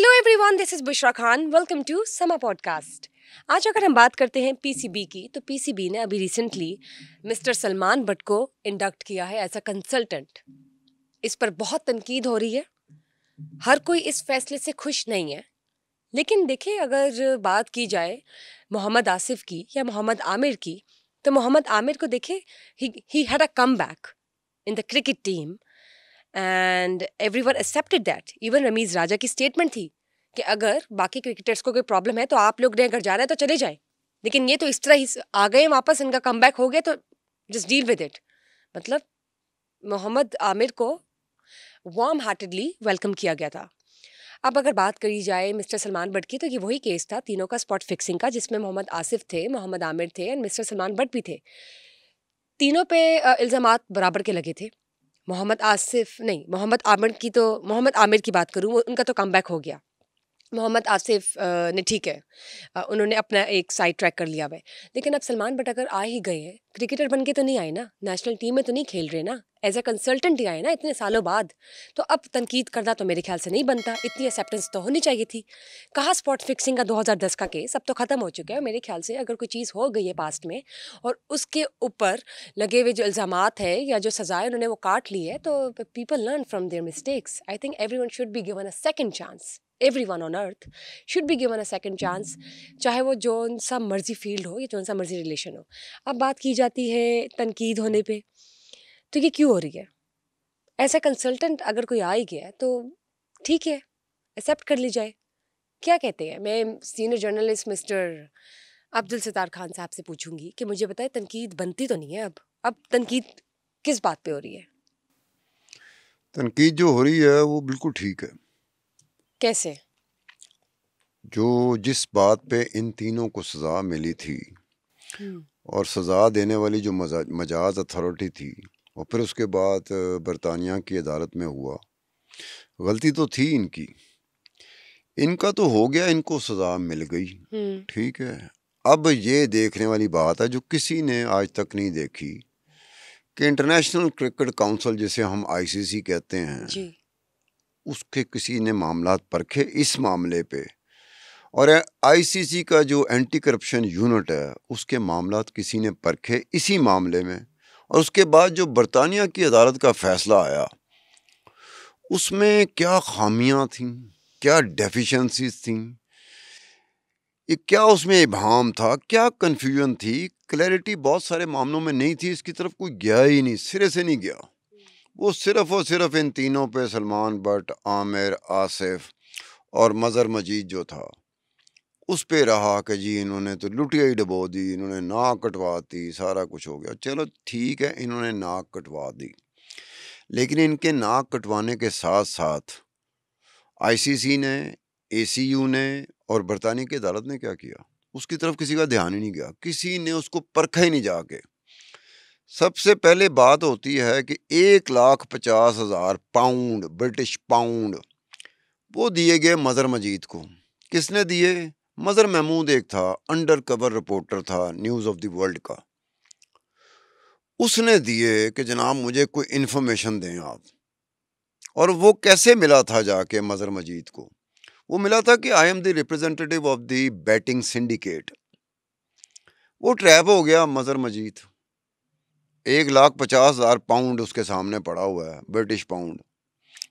Hello everyone this is Bushra Khan welcome to Samaa podcast आज अगर हम बात करते हैं पीसीबी की तो पीसीबी ने अभी रिसेंटली मिस्टर सलमान भट्ट को इंडक्ट किया है एज अ कंसल्टेंट इस पर बहुत तनकीद हो रही है हर कोई इस फैसले से खुश नहीं है लेकिन देखिए अगर बात की जाए मोहम्मद आसिफ की या मोहम्मद आमिर की तो मोहम्मद आमिर को देखे he had a come back in the cricket team and every one accepted that even Rameez Raja की स्टेटमेंट थी कि अगर बाकी क्रिकेटर्स को कोई प्रॉब्लम है तो आप लोग ने अगर जाना है तो चले जाए लेकिन ये तो इस तरह ही आ गए वापस इनका कम हो गया तो जस्ट डील विद इट मतलब मोहम्मद आमिर को वार्म हार्टेडली वेलकम किया गया था अब अगर बात करी जाए मिस्टर सलमान भट्ट की तो ये वही केस था तीनों का स्पॉट फिक्सिंग का जिसमें मोहम्मद आसिफ थे मोहम्मद आमिर थे एंड मिस्टर सलमान भट्ट भी थे तीनों पे इल्ज़ाम बराबर के लगे थे मोहम्मद आसिफ नहीं मोहम्मद आमिर की तो मोहम्मद आमिर की बात करूँ उनका तो कम हो गया मोहम्मद आसिफ ने ठीक है उन्होंने अपना एक साइड ट्रैक कर लिया हुआ लेकिन अब सलमान अगर आ ही गए हैं क्रिकेटर बन के तो नहीं आए ना नेशनल टीम में तो नहीं खेल रहे ना एज ए कंसल्टेंट ही आए ना इतने सालों बाद तो अब तनकीद करना तो मेरे ख्याल से नहीं बनता इतनी एक्सेप्टेंस तो होनी चाहिए थी कहा स्पॉट फिक्सिंग का 2010 का केस अब तो ख़त्म हो चुका है मेरे ख्याल से अगर कोई चीज़ हो गई है पास्ट में और उसके ऊपर लगे हुए जो इल्ज़ाम है या जो सज़ाएं उन्होंने वो काट ली है तो people learn from their mistakes I think every one should be given a second chance every one on earth should be given a second chance चाहे वो जो सा मर्जी फील्ड हो या जो सा मर्जी रिलेशन हो अब बात की जाती है तनकीद होने पर तो ये क्यों हो रही है ऐसा कंसल्टेंट अगर कोई आ ही गया तो ठीक है एक्सेप्ट कर ली जाए क्या कहते हैं मैं senior journalist mister Abdul Sattar Khan sahab से पूछूंगी कि मुझे बताए तनकीद बनती तो नहीं है अब अब तनकीद किस बात पे हो रही है तनकीद जो हो रही है वो बिल्कुल ठीक है कैसे जो जिस बात पे इन तीनों को सज़ा मिली थी हम्म। और सज़ा देने वाली जो मजाज अथॉरिटी थी और फिर उसके बाद बरतानिया की अदालत में हुआ गलती तो थी इनकी इनका तो हो गया इनको सज़ा मिल गई हम्म। ठीक है अब ये देखने वाली बात है जो किसी ने आज तक नहीं देखी कि इंटरनेशनल क्रिकेट काउंसिल जिसे हम आईसीसी कहते हैं जी। उसके किसी ने मामला परखे इस मामले पे और आईसीसी का जो एंटी करप्शन यूनिट है उसके मामला किसी ने परखे इसी मामले में और उसके बाद जो बरतानिया की अदालत का फैसला आया उसमें क्या खामियां थीं क्या डेफिशेंसीज थीं ये क्या उसमें इबाम था क्या कन्फ्यूजन थी क्लैरिटी बहुत सारे मामलों में नहीं थी इसकी तरफ कोई गया ही नहीं सिरे से नहीं गया वो सिर्फ़ और सिर्फ इन तीनों पे सलमान भट्ट आमिर आसिफ और मज़र मजीद जो था उस पर रहा कि जी इन्होंने तो लुटिया ही डबो दी इन्होंने नाक कटवा दी सारा कुछ हो गया चलो ठीक है इन्होंने नाक कटवा दी लेकिन इनके नाक कटवाने के साथ साथ आईसीसी ने एसीयू ने और बरतानी की अदालत ने क्या किया उसकी तरफ किसी का ध्यान ही नहीं गया किसी ने उसको परखा ही नहीं जाके सबसे पहले बात होती है कि एक लाख पचास हज़ार पाउंड ब्रिटिश पाउंड वो दिए गए मदर मजीद को किसने दिए मज़र महमूद एक था अंडर कवर रिपोर्टर था न्यूज़ ऑफ द वर्ल्ड का उसने दिए कि जनाब मुझे कोई इन्फॉर्मेशन दें आप और वो कैसे मिला था जाके मज़र मजीद को वो मिला था कि I am the representative of the betting syndicate वो ट्रैप हो गया मज़र मजीद एक लाख पचास हज़ार पाउंड उसके सामने पड़ा हुआ है ब्रिटिश पाउंड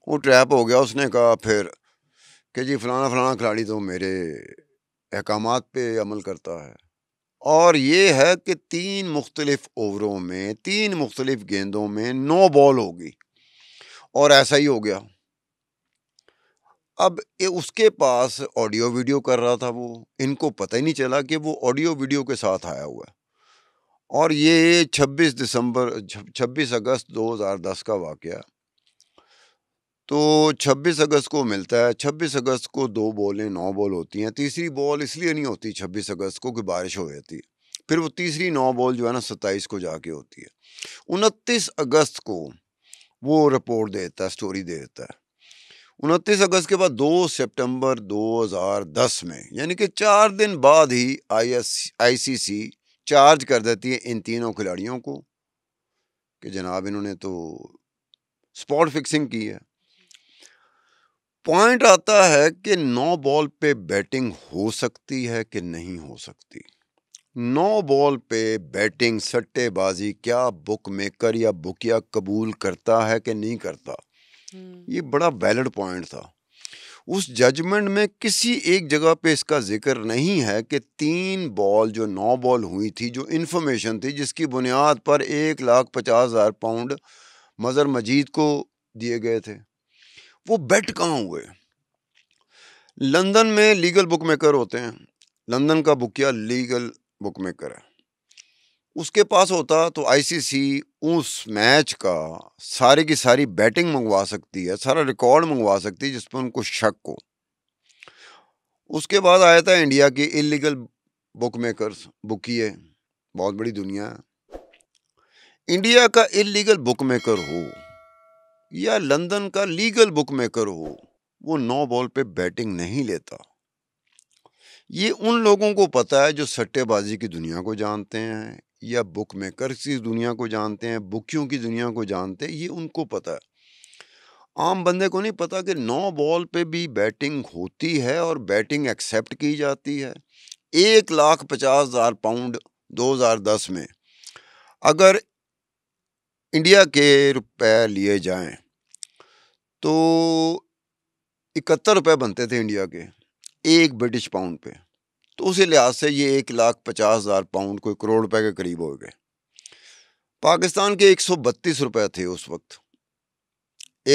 वो ट्रैप हो गया उसने कहा फिर कि जी फलाना फलाना खिलाड़ी तो मेरे अहकाम पे अमल करता है और ये है कि तीन मुख्तलफ़ ओवरों में तीन मुख्तलिफ गेंदों में नो बॉल होगी और ऐसा ही हो गया अब उसके पास ऑडियो वीडियो कर रहा था वो इनको पता ही नहीं चला कि वो ऑडियो वीडियो के साथ आया हुआ है और ये 26 दिसंबर 26 अगस्त 2010 का वाक़ तो 26 अगस्त को मिलता है 26 अगस्त को दो बॉलें नौ बॉल होती हैं तीसरी बॉल इसलिए नहीं होती 26 अगस्त को कि बारिश हो जाती है फिर वो तीसरी नौ बॉल जो है ना सत्ताईस को जाके होती है उनतीस अगस्त को वो रिपोर्ट देता है स्टोरी दे देता है उनतीस अगस्त के बाद दो सितंबर 2010 में यानी कि चार दिन बाद ही आई एस आईसीसी चार्ज कर देती है इन तीनों खिलाड़ियों को कि जनाब इन्होंने तो स्पॉट फिक्सिंग की है पॉइंट आता है कि नौ बॉल पे बैटिंग हो सकती है कि नहीं हो सकती नौ बॉल पे बैटिंग सट्टेबाजी क्या बुक मेकर या बुकिया कबूल करता है कि नहीं करता हम्म। ये बड़ा वैलिड पॉइंट था उस जजमेंट में किसी एक जगह पे इसका जिक्र नहीं है कि तीन बॉल जो नौ बॉल हुई थी जो इन्फॉर्मेशन थी जिसकी बुनियाद पर एक लाख पचास हज़ार पाउंड मज़र मजीद को दिए गए थे वो बैठ कहाँ हुए लंदन में लीगल बुक मेकर होते हैं लंदन का बुकिया लीगल बुक मेकर है उसके पास होता तो आईसीसी उस मैच का सारी की सारी बैटिंग मंगवा सकती है सारा रिकॉर्ड मंगवा सकती है जिस पर उनको शक हो उसके बाद आया था इंडिया के इलीगल बुक मेकरस बुकिए बहुत बड़ी दुनिया है इंडिया का इलीगल बुक मेकर हो या लंदन का लीगल बुक मेकर हो वो नौ बॉल पे बैटिंग नहीं लेता ये उन लोगों को पता है जो सट्टेबाजी की दुनिया को जानते हैं या बुक मेकर की दुनिया को जानते हैं बुकियों की दुनिया को जानते हैं ये उनको पता है आम बंदे को नहीं पता कि नौ बॉल पे भी बैटिंग होती है और बैटिंग एक्सेप्ट की जाती है एक लाख पचास हज़ार पाउंड 2010 में अगर इंडिया के रुपए लिए जाएं तो इकहत्तर रुपए बनते थे इंडिया के एक ब्रिटिश पाउंड पे तो उसी लिहाज से ये एक लाख पचास हज़ार पाउंड कोई करोड़ रुपए के करीब हो गए पाकिस्तान के एक सौ बत्तीस रुपये थे उस वक्त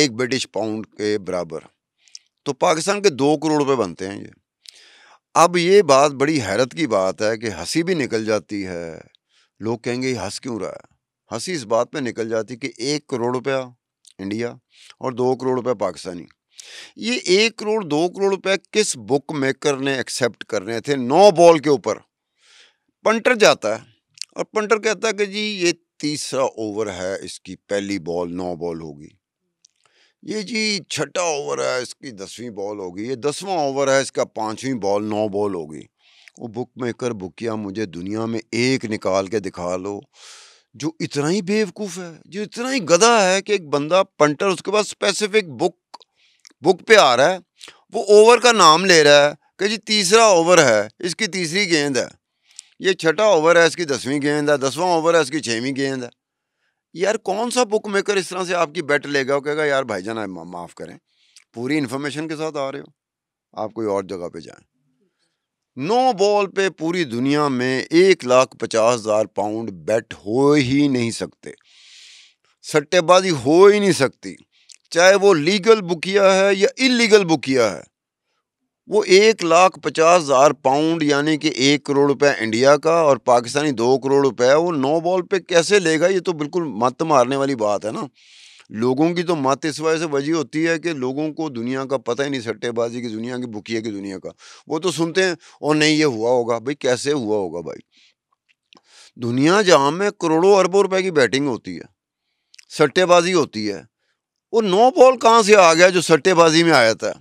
एक ब्रिटिश पाउंड के बराबर तो पाकिस्तान के दो करोड़ रुपए बनते हैं ये अब ये बात बड़ी हैरत की बात है कि हंसी भी निकल जाती है लोग कहेंगे हंस क्यों रहा है हंसी इस बात पे निकल जाती कि एक करोड़ रुपया इंडिया और दो करोड़ रुपया पाकिस्तानी ये एक करोड़ दो करोड़ रुपया किस बुक मेकर ने एक्सेप्ट करने थे नौ बॉल के ऊपर पंटर जाता है और पंटर कहता है कि जी ये तीसरा ओवर है इसकी पहली बॉल नौ बॉल होगी ये जी छठा ओवर है इसकी दसवीं बॉल होगी ये दसवां ओवर है इसका पाँचवीं बॉल नौ बॉल होगी वो बुक मेकर बुकिया मुझे दुनिया में एक निकाल के दिखा लो जो इतना ही बेवकूफ़ है जो इतना ही गधा है कि एक बंदा पंटर उसके पास स्पेसिफिक बुक बुक पे आ रहा है वो ओवर का नाम ले रहा है कि जी तीसरा ओवर है इसकी तीसरी गेंद है ये छठा ओवर है इसकी दसवीं गेंद है दसवां ओवर है इसकी छवीं गेंद है यार कौन सा बुक मेकर इस तरह से आपकी बैट लेगा कहेगा यार भाई आप माफ़ करें पूरी इन्फॉर्मेशन के साथ आ रहे हो आप कोई और जगह पे जाएं नो बॉल पे पूरी दुनिया में एक लाख पचास हज़ार पाउंड बैट हो ही नहीं सकते सट्टेबाजी हो ही नहीं सकती चाहे वो लीगल बुकिया है या इलीगल बुकिया है वो एक लाख पचास हज़ार पाउंड यानी कि एक करोड़ रुपए इंडिया का और पाकिस्तानी दो करोड़ रुपए वो नौ बॉल पे कैसे लेगा ये तो बिल्कुल मत मारने वाली बात है ना लोगों की तो माते सिवाय से वजह होती है कि लोगों को दुनिया का पता ही नहीं सट्टेबाजी की दुनिया की बुकिया की दुनिया का वो तो सुनते हैं और नहीं ये हुआ होगा भाई कैसे हुआ होगा भाई दुनिया जहाँ में करोड़ों अरबों रुपए की बैटिंग होती है सट्टेबाजी होती है वो नो बॉल कहाँ से आ गया जो सट्टेबाजी में आया था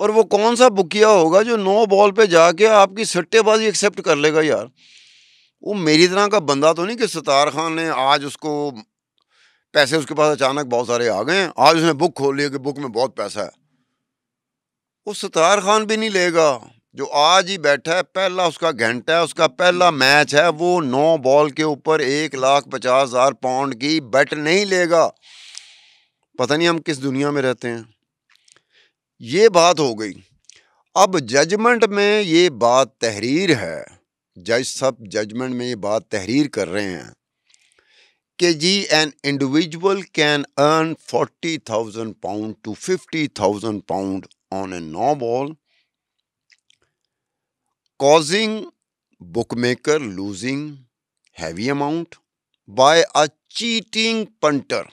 और वो कौन सा बुकिया होगा जो नो बॉल पे जाके आपकी सट्टेबाजी एक्सेप्ट कर लेगा यार वो मेरी तरह का बंदा तो नहीं कि सतार खान ने आज उसको पैसे उसके पास अचानक बहुत सारे आ गए आज उसने बुक खोल लिया कि बुक में बहुत पैसा है वो सतार खान भी नहीं लेगा जो आज ही बैठा है पहला उसका घंटा है उसका पहला मैच है वो नौ बॉल के ऊपर एक लाख पचास हज़ार पाउंड की बैट नहीं लेगा पता नहीं हम किस दुनिया में रहते हैं ये बात हो गई अब जजमेंट में ये बात तहरीर है जज सब जजमेंट में ये बात तहरीर कर रहे हैं के जी an individual can earn forty thousand pound to fifty thousand pound on a no ball causing bookmaker losing heavy amount by a cheating punter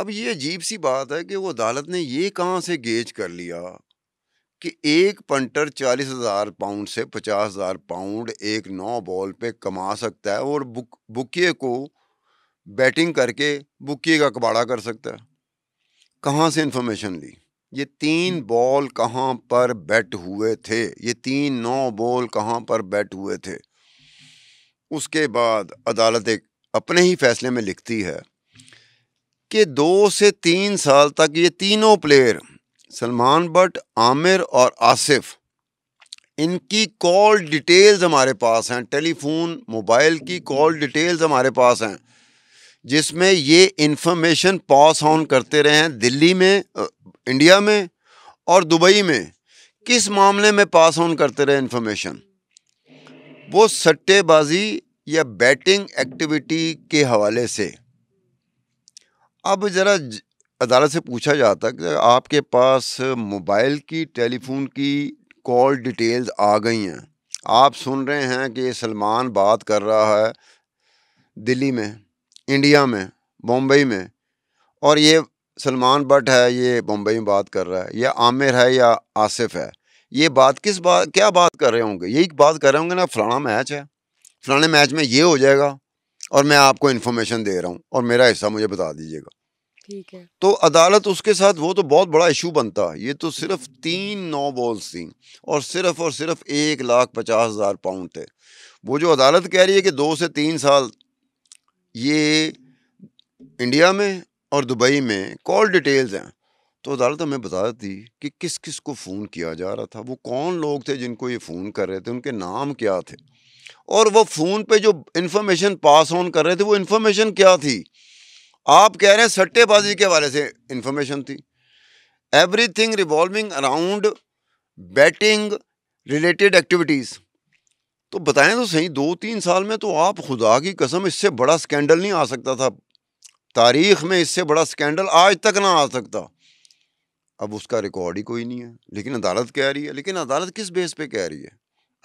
अब ये अजीब सी बात है कि वो अदालत ने ये कहाँ से गेज कर लिया कि एक पंटर चालीस हज़ार पाउंड से पचास हज़ार पाउंड एक नौ बॉल पे कमा सकता है और बुक बुकिए को बैटिंग करके बुकिए का कबाड़ा कर सकता है कहाँ से इन्फॉर्मेशन ली ये तीन बॉल हम्म। कहाँ पर बैट हुए थे ये तीन नौ बॉल कहाँ पर बैट हुए थे उसके बाद अदालत एक अपने ही फैसले में लिखती है कि दो से तीन साल तक ये तीनों प्लेयर सलमान भट्ट आमिर और आसिफ इनकी कॉल डिटेल्स हमारे पास हैं टेलीफोन मोबाइल की कॉल डिटेल्स हमारे पास हैं जिसमें ये इंफॉर्मेशन पास ऑन करते रहे हैं दिल्ली में इंडिया में और दुबई में किस मामले में पास ऑन करते रहे इंफॉर्मेशन वो सट्टेबाजी या बैटिंग एक्टिविटी के हवाले से अब ज़रा अदालत से पूछा जाता कि आपके पास मोबाइल की टेलीफोन की कॉल डिटेल्स आ गई हैं आप सुन रहे हैं कि सलमान बात कर रहा है दिल्ली में इंडिया में बम्बई में और ये सलमान भट्ट है ये बम्बई में बात कर रहा है या आमिर है या आसिफ है ये बात किस बात क्या बात कर रहे होंगे यही बात कर रहे होंगे ना फलाना मैच है फलाने मैच में ये हो जाएगा और मैं आपको इन्फॉर्मेशन दे रहा हूँ और मेरा हिस्सा मुझे बता दीजिएगा ठीक है तो अदालत उसके साथ वो तो बहुत बड़ा इशू बनता ये तो सिर्फ हम्म। तीन नौ बॉल्स थी और सिर्फ और सिर्फ एक लाख पचास हज़ार पाउंड थे वो जो अदालत कह रही है कि दो से तीन साल ये इंडिया में और दुबई में कॉल डिटेल्स हैं तो अदालत हमें बता देती कि किस किस को फ़ोन किया जा रहा था वो कौन लोग थे जिनको ये फ़ोन कर रहे थे उनके नाम क्या थे और वो फ़ोन पे जो इन्फॉर्मेशन पास ऑन कर रहे थे वो इन्फॉर्मेशन क्या थी आप कह रहे हैं सट्टेबाजी के हवाले से इंफॉर्मेशन थी everything revolving around betting related activities तो बताएं तो सही दो तीन साल में तो आप खुदा की कसम इससे बड़ा स्कैंडल नहीं आ सकता था तारीख में इससे बड़ा स्कैंडल आज तक ना आ सकता अब उसका रिकॉर्ड ही कोई नहीं है लेकिन अदालत कह रही है लेकिन अदालत किस बेस पे कह रही है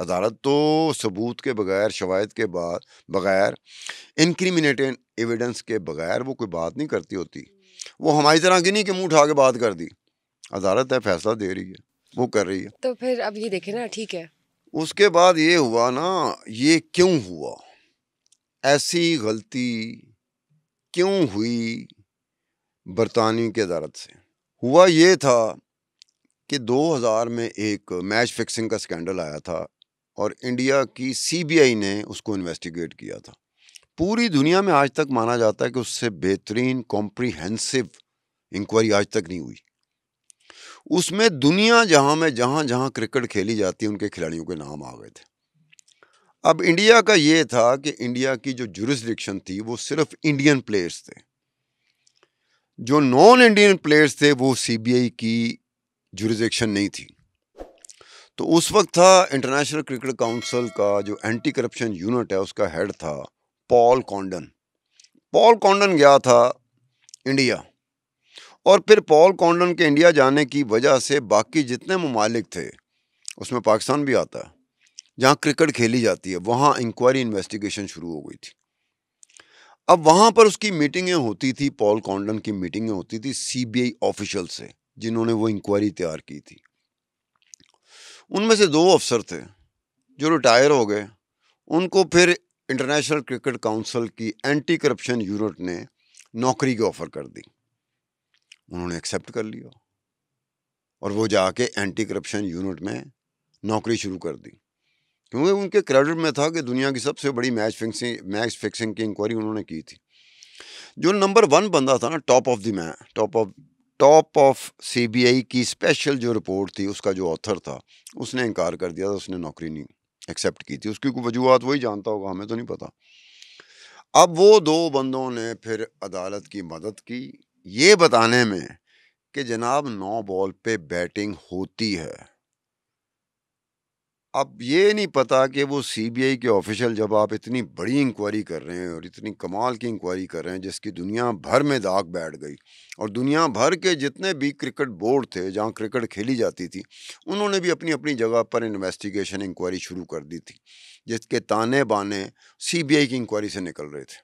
अदालत तो सबूत के बगैर शवायद के बाद बगैर इनक्रिमिनेटेड एविडेंस के बगैर वो कोई बात नहीं करती होती वो हमारी तरह की नहीं कि मुँह उठा के बात कर दी अदालत है फैसला दे रही है वो कर रही है तो फिर अब ये देखे ना ठीक है उसके बाद ये हुआ ना ये क्यों हुआ ऐसी गलती क्यों हुई बरतानी की अदालत से हुआ ये था कि 2000 में एक मैच फिक्सिंग का स्कैंडल आया था और इंडिया की सीबीआई ने उसको इन्वेस्टिगेट किया था पूरी दुनिया में आज तक माना जाता है कि उससे बेहतरीन कॉम्प्रीहेंसिव इंक्वायरी आज तक नहीं हुई उसमें दुनिया जहां में जहां जहां क्रिकेट खेली जाती है उनके खिलाड़ियों के नाम आ गए थे अब इंडिया का ये था कि इंडिया की जो जुरिस्डिक्शन थी वो सिर्फ इंडियन प्लेयर्स थे जो नॉन इंडियन प्लेयर्स थे वो सीबीआई की जुरिस्डिक्शन नहीं थी तो उस वक्त था इंटरनेशनल क्रिकेट काउंसिल का जो एंटी करप्शन यूनिट है उसका हेड था पॉल कॉन्डन पॉल कॉन्डन गया था इंडिया और फिर पॉल कॉन्डन के इंडिया जाने की वजह से बाकी जितने ममालिक थे उसमें पाकिस्तान भी आता है जहाँ क्रिकेट खेली जाती है वहाँ इंक्वायरी इन्वेस्टिगेशन शुरू हो गई थी अब वहाँ पर उसकी मीटिंगें होती थी पॉल कॉन्डन की मीटिंगें होती थी सीबीआई ऑफिशियल से जिन्होंने वो इंक्वायरी तैयार की थी उनमें से दो अफसर थे जो रिटायर हो गए उनको फिर इंटरनेशनल क्रिकेट काउंसिल की एंटी करप्शन यूनिट ने नौकरी की ऑफ़र कर दी उन्होंने एक्सेप्ट कर लिया और वो जाके एंटी करप्शन यूनिट में नौकरी शुरू कर दी क्योंकि उनके क्रेडिट में था कि दुनिया की सबसे बड़ी मैच फिक्सिंग मैच फिक्सिंग की इंक्वायरी उन्होंने की थी जो नंबर वन बंदा था ना top of the match top of top of CBI की स्पेशल जो रिपोर्ट थी उसका जो ऑथर था उसने इनकार कर दिया था उसने नौकरी नहीं एक्सेप्ट की थी उसकी वजूहत वही जानता होगा हमें तो नहीं पता अब वो दो बंदों ने फिर अदालत की मदद की ये बताने में कि जनाब नौ बॉल पे बैटिंग होती है अब ये नहीं पता कि वो सीबीआई के ऑफिशियल जब आप इतनी बड़ी इंक्वायरी कर रहे हैं और इतनी कमाल की इंक्वायरी कर रहे हैं जिसकी दुनिया भर में दाग बैठ गई और दुनिया भर के जितने भी क्रिकेट बोर्ड थे जहाँ क्रिकेट खेली जाती थी उन्होंने भी अपनी अपनी जगह पर इन्वेस्टिगेशन इंक्वायरी शुरू कर दी थी जिसके ताने बाने सी बी आई की इंक्वायरी से निकल रहे थे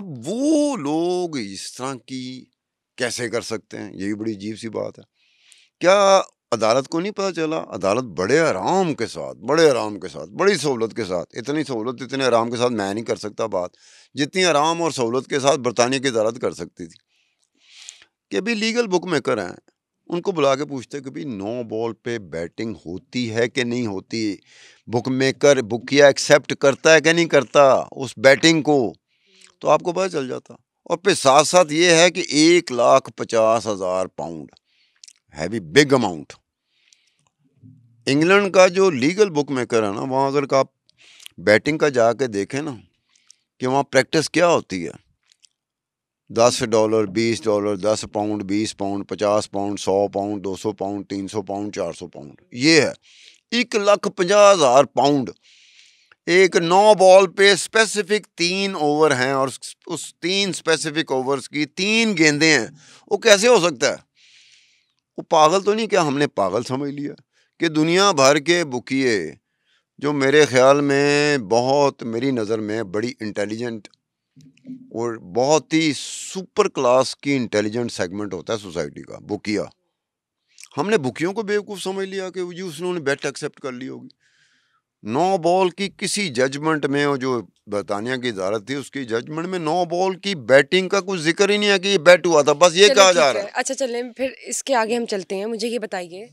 अब वो लोग इस तरह की कैसे कर सकते हैं यही बड़ी अजीब सी बात है क्या अदालत को नहीं पता चला अदालत बड़े आराम के साथ बड़े आराम के साथ बड़ी सहूलत के साथ इतनी सहूलत इतने आराम के साथ मैं नहीं कर सकता बात जितनी आराम और सहूलत के साथ बरतानिया की अदालत कर सकती थी कि अभी लीगल बुक मेकर हैं उनको बुला के पूछते कि भाई नो बॉल पे बैटिंग होती है कि नहीं होती बुक मेकर बुकिया एक्सेप्ट करता है कि नहीं करता उस बैटिंग को तो आपको पता चल जाता और फिर साथ साथ ये है कि एक लाख पचास हज़ार pound heavy big amount England का जो लीगल बुक मेकर है ना वहाँ अगर आप बैटिंग का जाके देखें ना कि वहाँ प्रैक्टिस क्या होती है दस डॉलर बीस डॉलर दस पाउंड बीस पाउंड पचास पाउंड सौ पाउंड दो सौ पाउंड तीन सौ पाउंड चार सौ पाउंड ये है एक लाख पचास हज़ार पाउंड एक नौ बॉल पे स्पेसिफिक तीन ओवर हैं और उस तीन स्पेसिफिक ओवर्स की तीन गेंदें हैं वो कैसे हो सकता है वो पागल तो नहीं क्या हमने पागल समझ लिया कि दुनिया भर के बुकिए जो मेरे ख्याल में बहुत मेरी नज़र में बड़ी इंटेलिजेंट और बहुत ही सुपर क्लास की इंटेलिजेंट सेगमेंट होता है सोसाइटी का बुकिया हमने बुकियों को बेवकूफ़ समझ लिया कि जी उसने बेट एक्सेप्ट कर ली होगी नौ बॉल की किसी जजमेंट में वो जो बरतानिया की इजारत थी उसकी जजमेंट में नौ बॉल की बैटिंग का कुछ जिक्र ही नहीं है कि ये बैट हुआ था बस ये कहा जा रहा है अच्छा चले फिर इसके आगे हम चलते हैं मुझे ये बताइए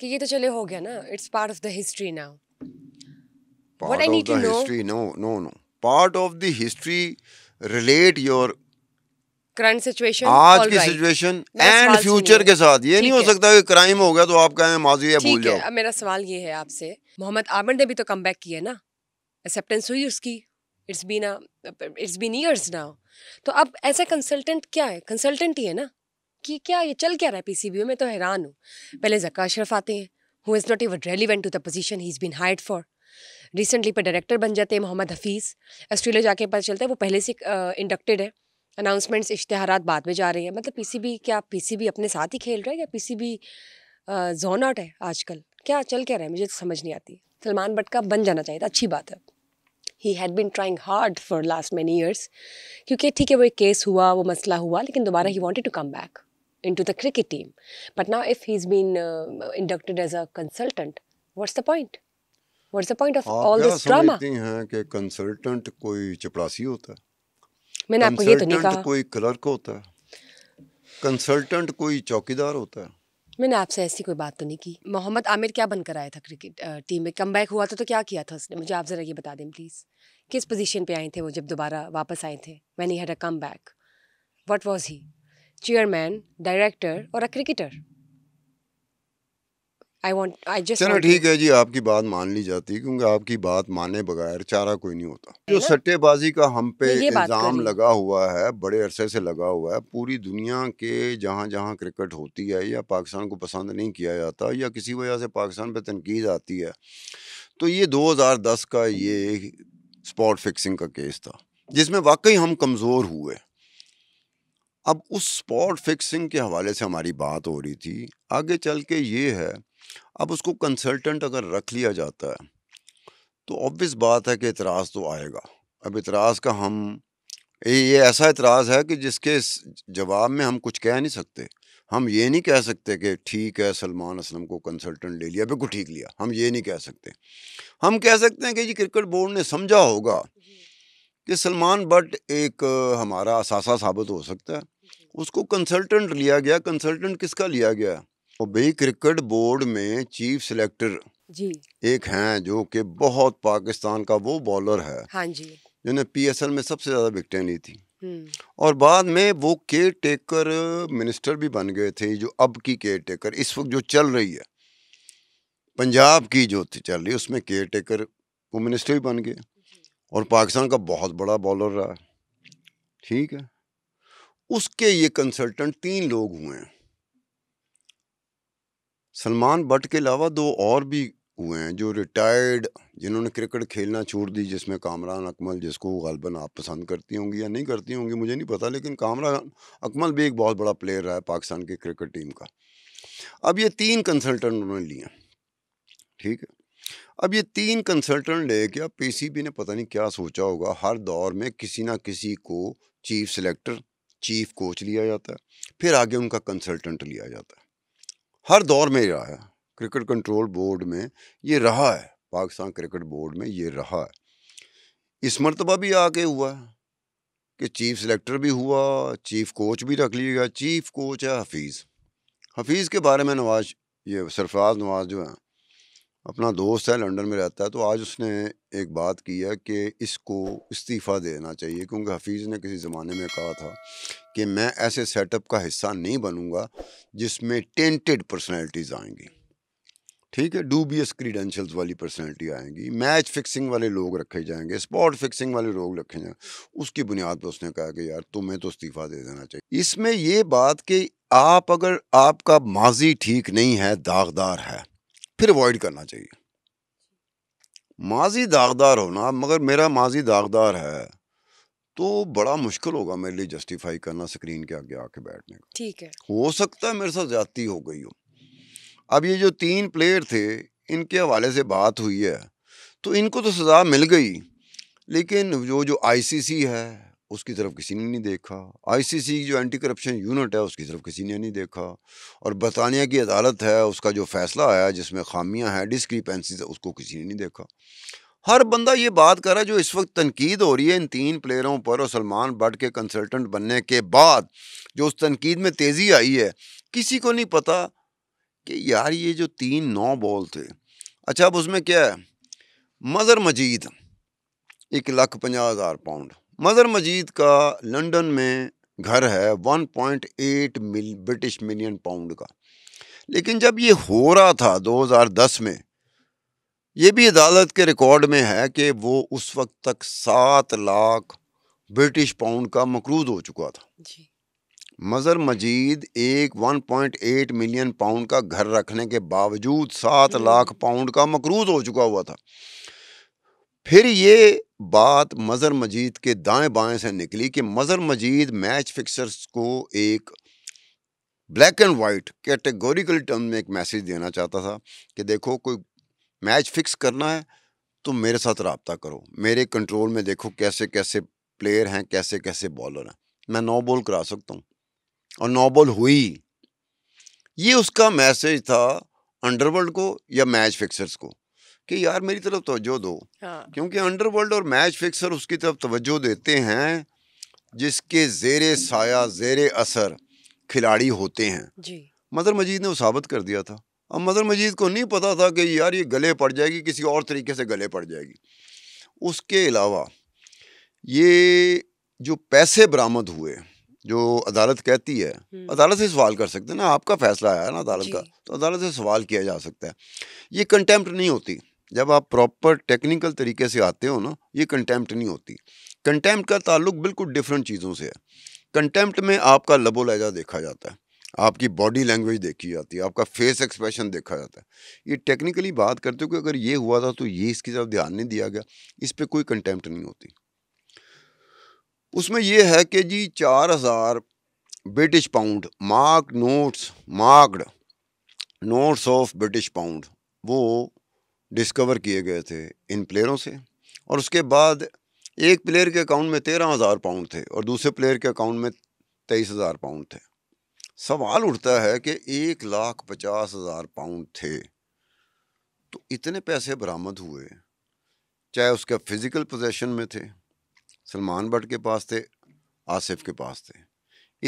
कि ये तो चले हो गया ना it's part of the history now part of of the no no no no part of the history relate current situation आज की सिचुएशन एंड फ्यूचर के साथ ये नहीं हो सकता कि क्राइम हो गया तो आप कहें माजी है भूल जाओ अब मेरा सवाल ये है आपसे मोहम्मद आमिर ने भी तो कम बैक किया ना एक्सेप्टेंस हुई उसकी it's been it's been years now तो अब ऐसा कंसल्टेंट क्या है कंसल्टेंट ही है ना कि क्या ये चल क्या रहा है पीसीबी में तो हैरान हूँ पहले जक्का अशरफ आते हैं who is not even relevant to the position he is been hired for recently पर डायरेक्टर बन जाते हैं मोहम्मद हफीज़ ऑस्ट्रेलिया जाके पता चलता है वो पहले से इंडक्टेड है अनाउंसमेंट्स इश्तहार बाद में जा रही है मतलब पीसीबी क्या पीसीबी अपने साथ ही खेल रहा है या पी पीसीबी जोन आउट है आजकल क्या चल क्या रहा है मुझे तो समझ नहीं आती सलमान बट का बन जाना चाहिए था अच्छी बात है he had been trying hard for last many years क्योंकि ठीक है वो एक केस हुआ वो मसला हुआ लेकिन दोबारा he wanted to come back into the cricket team but now if he is been inducted as a consultant what's the point what's the point of all this drama कि consultant कोई चपरासी होता है मैंने आपको ये तो नहीं कहा कोई क्लर्क होता है कंसल्टेंट कोई चौकीदार होता है मैंने आपसे ऐसी कोई बात तो नहीं की मोहम्मद आमिर क्या बनकर आया था क्रिकेट टीम में कम हुआ था तो क्या किया था उसने मुझे आप ज़रा ये बता दें प्लीज़ किस पोजीशन पे आए थे वो जब दोबारा वापस आए थे man he had a comeback what was he chairman director और अ क्रिकेटर चलो ठीक है जी आपकी बात मान ली जाती है क्योंकि आपकी बात माने बगैर चारा कोई नहीं होता जो सट्टेबाजी का हम पे इल्ज़ाम लगा हुआ है बड़े अरसे से लगा हुआ है पूरी दुनिया के जहाँ जहाँ क्रिकेट होती है या पाकिस्तान को पसंद नहीं किया जाता या किसी वजह से पाकिस्तान पर तनकीद आती है तो ये 2010 का ये स्पॉट फिक्सिंग का केस था जिसमें वाकई हम कमज़ोर हुए अब उस स्पॉट फिक्सिंग के हवाले से हमारी बात हो रही थी आगे चल के ये है अब उसको कंसल्टेंट अगर रख लिया जाता है तो ऑब्वियस बात है कि इतराज़ तो आएगा अब इतराज़ का हम ये ऐसा इतराज़ है कि जिसके जवाब में हम कुछ कह नहीं सकते हम ये नहीं कह सकते कि ठीक है सलमान असलम को कंसल्टेंट ले लिया बिल्कुल ठीक लिया हम ये नहीं कह सकते हम कह सकते हैं कि जी क्रिकेट बोर्ड ने समझा होगा कि सलमान बट एक हमारा असासा साबित हो सकता है उसको कंसल्टेंट लिया गया कंसल्टेंट किसका लिया गया भाई क्रिकेट बोर्ड में चीफ सिलेक्टर जी एक हैं जो कि बहुत पाकिस्तान का वो बॉलर है हाँ जी जिन्हें पीएसएल में सबसे ज़्यादा विकटें ली थी और बाद में वो केयर टेकर मिनिस्टर भी बन गए थे जो अब की केयर टेकर इस वक्त जो चल रही है पंजाब की जो चल रही है उसमें केयर टेकर वो मिनिस्टर भी बन गए और पाकिस्तान का बहुत बड़ा बॉलर रहा ठीक है उसके ये कंसल्टेंट तीन लोग हुए हैं सलमान भट्ट के अलावा दो और भी हुए हैं जो रिटायर्ड जिन्होंने क्रिकेट खेलना छोड़ दी जिसमें कामरान अकमल जिसको गलबन आप पसंद करती होंगी या नहीं करती होंगी मुझे नहीं पता लेकिन कामरान अकमल भी एक बहुत बड़ा प्लेयर रहा है पाकिस्तान की क्रिकेट टीम का अब ये तीन कंसल्टेंट उन्होंने लिए ठीक है अब ये तीन कंसल्टेंट ले लेके अब पी ने पता नहीं क्या सोचा होगा हर दौर में किसी ना किसी को चीफ सेलेक्टर चीफ कोच लिया जाता है फिर आगे उनका कंसल्टेंट लिया जाता है हर दौर में रहा है क्रिकेट कंट्रोल बोर्ड में ये रहा है पाकिस्तान क्रिकेट बोर्ड में ये रहा है इस मरतबा भी आके हुआ है कि चीफ सेलेक्टर भी हुआ चीफ कोच भी रख लिया गया चीफ कोच है हफीज़ हफीज़ के बारे में नवाज ये सरफराज नवाज जो हैं अपना दोस्त है लंदन में रहता है तो आज उसने एक बात की है कि इसको इस्तीफ़ा देना चाहिए क्योंकि हफीज़ ने किसी ज़माने में कहा था कि मैं ऐसे सेटअप का हिस्सा नहीं बनूंगा जिसमें टेंटेड पर्सनैलिटीज़ आएंगी ठीक है डूबियस क्रीडेंशल्स वाली पर्सनैलिटी आएंगी मैच फिक्सिंग वाले लोग रखे जाएंगे स्पॉट फिक्सिंग वाले लोग रखे जाएंगे उसकी बुनियाद पर उसने कहा कि यार तुम्हें तो इस्तीफ़ा दे देना चाहिए इसमें ये बात कि आप अगर आपका माजी ठीक नहीं है दागदार है फिर अवॉइड करना चाहिए माजी दागदार होना मगर मेरा माजी दागदार है तो बड़ा मुश्किल होगा मेरे लिए जस्टिफाई करना स्क्रीन के आगे आके बैठने का ठीक है हो सकता है मेरे साथ ज़्यादती हो गई हो अब ये जो तीन प्लेयर थे इनके हवाले से बात हुई है तो इनको तो सज़ा मिल गई लेकिन जो जो आईसीसी है उसकी तरफ किसी ने नहीं देखा आईसीसी की जो एंटी करप्शन यूनिट है उसकी तरफ किसी ने नहीं देखा और बरतानिया की अदालत है उसका जो फैसला आया जिसमें खामियां हैं डिस्क्रीपेंसीज उसको किसी ने नहीं देखा हर बंदा ये बात कर रहा है जो इस वक्त तनकीद हो रही है इन तीन प्लेयरों पर और सलमान भट्ट के कंसल्टेंट बनने के बाद जो उस तनकीद में तेज़ी आई है किसी को नहीं पता कि यार ये जो तीन नौ बॉल थे अच्छा अब उसमें क्या है मज़र मजीद एक लाख पचास हज़ार पाउंड मज़र मजीद का लंदन में घर है 1.8 मिल ब्रिटिश मिलियन पाउंड का लेकिन जब ये हो रहा था 2010 में ये भी अदालत के रिकॉर्ड में है कि वो उस वक्त तक सात लाख ब्रिटिश पाउंड का मकरूज हो चुका था जी। मज़र मजीद एक 1.8 मिलियन पाउंड का घर रखने के बावजूद सात हम्म। लाख पाउंड का मकरूज हो चुका हुआ था फिर ये बात मज़र मजीद के दाएं बाएं से निकली कि मज़र मजीद मैच फिक्सर्स को एक black and white categorical term में एक मैसेज देना चाहता था कि देखो कोई मैच फिक्स करना है तो मेरे साथ रबता करो मेरे कंट्रोल में देखो कैसे कैसे प्लेयर हैं कैसे कैसे बॉलर हैं मैं नौ बॉल करा सकता हूँ और नौ बॉल हुई ये उसका मैसेज था अंडरवर्ल्ड को या मैच फिक्सर्स को कि यार मेरी तरफ तोज्जो दो हाँ। क्योंकि अंडरवर्ल्ड और मैच फिक्सर उसकी तरफ तवज्जो देते हैं जिसके जेर साया जेर असर खिलाड़ी होते हैं जी। मदर मजीद ने वो साबित कर दिया था अब मदर मजीद को नहीं पता था कि यार ये गले पड़ जाएगी किसी और तरीके से गले पड़ जाएगी उसके अलावा ये जो पैसे बरामद हुए जो अदालत कहती है हम्म। अदालत से सवाल कर सकते हैं ना आपका फैसला आया ना अदालत का तो अदालत से सवाल किया जा सकता है ये कंटेम्प्ट नहीं होती जब आप प्रॉपर टेक्निकल तरीके से आते हो ना ये कंटेम्प्ट नहीं होती कंटेम्प्ट का ताल्लुक बिल्कुल डिफरेंट चीज़ों से है कंटेम्प्ट में आपका लबो लहजा देखा जाता है आपकी बॉडी लैंग्वेज देखी जाती है आपका फेस एक्सप्रेशन देखा जाता है ये टेक्निकली बात करते हो कि अगर ये हुआ था तो ये इसकी तरफ ध्यान नहीं दिया गया इस पर कोई कंटेम्प्ट नहीं होती उसमें यह है कि जी चार हज़ार British pound mark notes marked notes of British pound वो डिस्कवर किए गए थे इन प्लेयरों से और उसके बाद एक प्लेयर के अकाउंट में तेरह हज़ार पाउंड थे और दूसरे प्लेयर के अकाउंट में तेईस हज़ार पाउंड थे सवाल उठता है कि एक लाख पचास हज़ार पाउंड थे तो इतने पैसे बरामद हुए चाहे उसके फिज़िकल पोजेशन में थे सलमान भट्ट के पास थे आसिफ के पास थे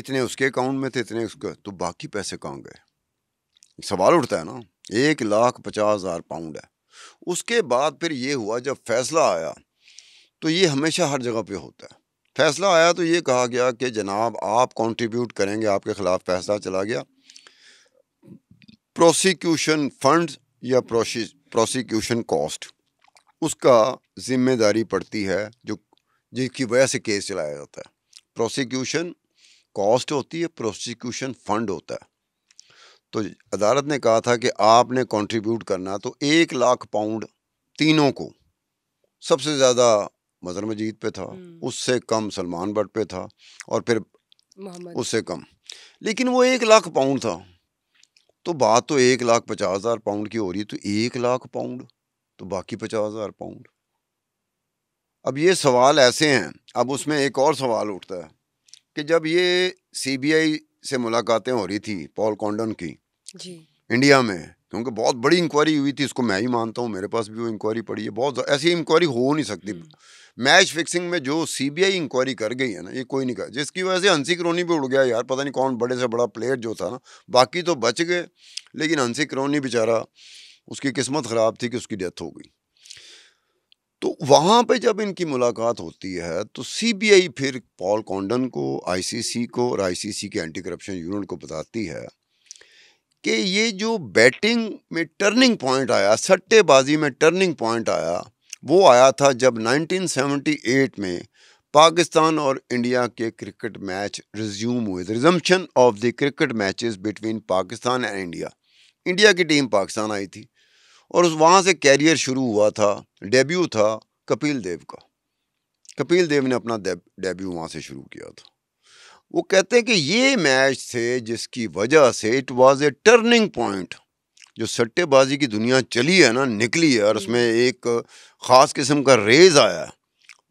इतने उसके अकाउंट में थे इतने उसके तो बाकी पैसे कहाँ गए सवाल उठता है ना एक लाख पचास हज़ार पाउंड है उसके बाद फिर ये हुआ जब फैसला आया तो ये हमेशा हर जगह पे होता है फैसला आया तो ये कहा गया कि जनाब आप कंट्रीब्यूट करेंगे आपके ख़िलाफ़ फैसला चला गया प्रोसिक्यूशन फंड या प्रोसिक्यूशन कॉस्ट उसका जिम्मेदारी पड़ती है जो जिसकी वजह से केस चलाया जाता है प्रोसिक्यूशन कॉस्ट होती है प्रोसिक्यूशन फंड होता है तो अदालत ने कहा था कि आपने कंट्रीब्यूट करना तो एक लाख पाउंड तीनों को सबसे ज़्यादा मजर मजीद पे था हम्म। उससे कम सलमान भट्ट पे था और फिर उससे कम लेकिन वो एक लाख पाउंड था तो बात तो एक लाख पचास हज़ार पाउंड की हो रही है तो एक लाख पाउंड तो बाकी पचास हज़ार पाउंड अब ये सवाल ऐसे हैं अब उसमें एक और सवाल उठता है कि जब ये सीबीआई से मुलाकातें हो रही थी पॉल कॉन्डन की जी इंडिया में क्योंकि बहुत बड़ी इंक्वायरी हुई थी इसको मैं ही मानता हूँ मेरे पास भी वो इंक्वायरी पड़ी है बहुत ऐसी इंक्वायरी हो नहीं सकती हम्म। मैच फिक्सिंग में जो सीबीआई इंक्वायरी कर गई है ना ये कोई नहीं कर जिसकी वजह से हंसी क्रोनी भी उड़ गया यार पता नहीं कौन बड़े से बड़ा प्लेयर जो था ना बाकी तो बच गए लेकिन हंसी क्रोनी बेचारा उसकी किस्मत ख़राब थी कि उसकी डेथ हो गई तो वहाँ पे जब इनकी मुलाकात होती है तो सीबीआई फिर पॉल कॉन्डन को आईसीसी को और आईसीसी के एंटी करप्शन यूनिट को बताती है कि ये जो बैटिंग में टर्निंग पॉइंट आया सट्टेबाजी में टर्निंग पॉइंट आया वो आया था जब 1978 में पाकिस्तान और इंडिया के क्रिकेट मैच रिज्यूम हुए थे resumption of the cricket matches between Pakistan and India India की टीम पाकिस्तान आई थी और उस वहाँ से कैरियर शुरू हुआ था डेब्यू था कपिल देव का कपिल देव ने अपना डेब्यू वहाँ से शुरू किया था वो कहते हैं कि ये मैच थे जिसकी वजह से it was a turning point जो सट्टेबाजी की दुनिया चली है ना निकली है और उसमें हम्म। एक ख़ास किस्म का रेज आया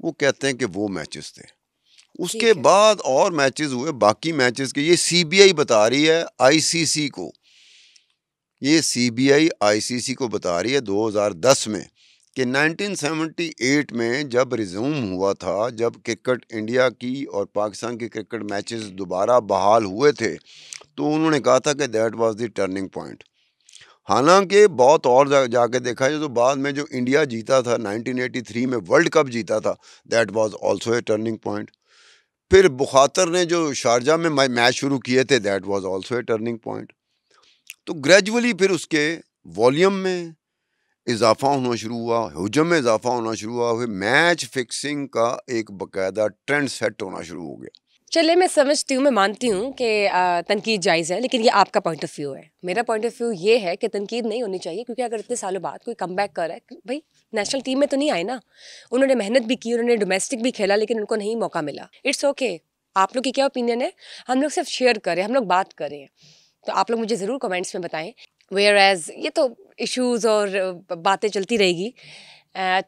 वो कहते हैं कि वो मैचेस थे उसके बाद और मैचेस हुए बाकी मैचेस के ये सीबीआई बता रही है आईसीसी को ये सीबीआई आईसीसी को बता रही है 2010 में कि 1978 में जब रिज्यूम हुआ था जब क्रिकेट इंडिया की और पाकिस्तान के क्रिकेट मैचेस दोबारा बहाल हुए थे तो उन्होंने कहा था कि that was the turning point हालांकि बहुत और जा, जाके देखा जाए तो बाद में जो इंडिया जीता था 1983 में वर्ल्ड कप जीता था that was also a turning point फिर बुखातर ने जो शारजा में मैच शुरू किए थे that was also a turning point तो ग्रेजुअली फिर उसके वॉल्यूम में इजाफा होना शुरू हुआ हजम में इजाफा होना शुरू हुआ फिर मैच फिक्सिंग का एक बाकायदा ट्रेंड सेट होना शुरू हो गया चले मैं समझती हूँ मैं मानती हूँ कि तनकीद जायज़ है लेकिन ये आपका पॉइंट ऑफ व्यू है मेरा पॉइंट ऑफ व्यू ये है कि तनकीद नहीं होनी चाहिए क्योंकि अगर इतने सालों बाद कोई कम बैक कर रहा है भाई नेशनल टीम में तो नहीं आए ना उन्होंने मेहनत भी की उन्होंने डोमेस्टिक भी खेला लेकिन उनको नहीं मौका मिला इट्स ओके okay. आप लोग की क्या ओपिनियन है हम लोग सिर्फ शेयर करें हम लोग बात करें तो आप लोग मुझे ज़रूर कमेंट्स में बताएं वेयर एज ये तो इश्यूज और बातें चलती रहेगी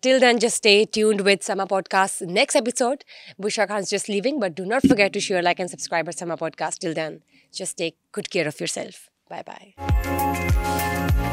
till then just stay tuned with Samaa podcast next episode Bushra Khan just leaving but do not forget to share like and subscribe Samaa podcast till then just take good care of yourself bye bye